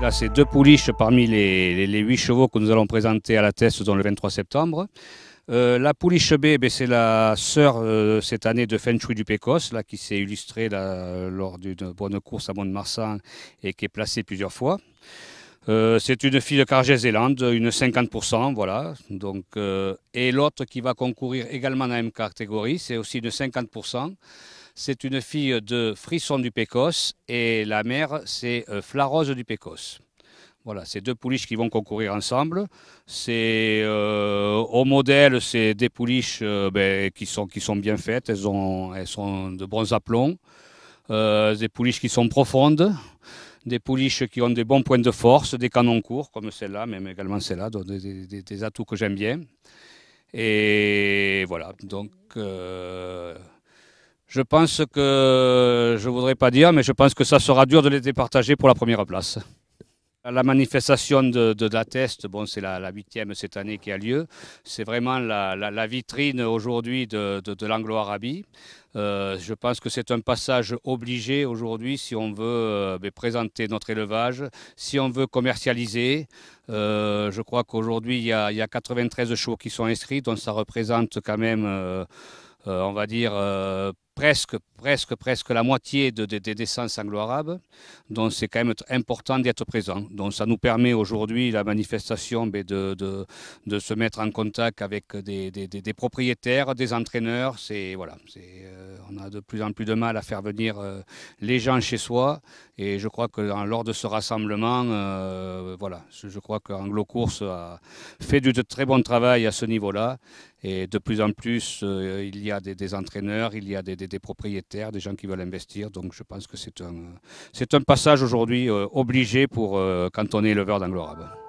Là, c'est deux pouliches parmi les, huit chevaux que nous allons présenter à la test dans le 23 septembre. Euh, la pouliche B, eh ben, c'est la sœur euh, cette année de Fenchui du Pécos, là, qui s'est illustrée lors d'une bonne course à Mont-de-Marsan et qui est placée plusieurs fois. Euh, c'est une fille de Cargé-Zélande, une 50%, voilà. Donc, et l'autre qui va concourir également dans la même catégorie, c'est aussi une 50% c'est une fille de Frisson du Pécos et la mère, c'est euh, Flarose du Pécos. Voilà, c'est deux pouliches qui vont concourir ensemble. C'est euh, au modèle, c'est des pouliches euh, ben, qui sont qui sont bien faites. Elles ont elles sont de bons aplomb. des pouliches qui sont profondes, des pouliches qui ont des bons points de force, des canons courts comme celle-là, mais également celle-là, des, atouts que j'aime bien. Et voilà, donc. Je pense que, je ne voudrais pas dire, mais je pense que ça sera dur de les départager pour la première place. La manifestation de, la Test, bon, c'est la huitième cette année qui a lieu. C'est vraiment la, vitrine aujourd'hui de, l'anglo-arabie. Euh, je pense que c'est un passage obligé aujourd'hui si on veut euh, ben, présenter notre élevage, si on veut commercialiser. Euh, je crois qu'aujourd'hui, il y, a, 93 shows qui sont inscrits, donc ça représente quand même... on va dire, presque, presque, presque la moitié des dessins anglo-arabes. Donc c'est quand même important d'être présent. Donc ça nous permet aujourd'hui, la manifestation, ben, de, de, se mettre en contact avec des, propriétaires, des entraîneurs. C'est, voilà, c'est, euh, on a de plus en plus de mal à faire venir euh, les gens chez soi. Et je crois que lors de ce rassemblement, euh, voilà, je crois Anglo Course a fait du de très bon travail à ce niveau-là. Et de plus en plus, euh, il y a des, entraîneurs, il y a des, propriétaires, des gens qui veulent investir. Donc je pense que c'est un, euh, passage aujourd'hui euh, obligé pour quand on est éleveur danglo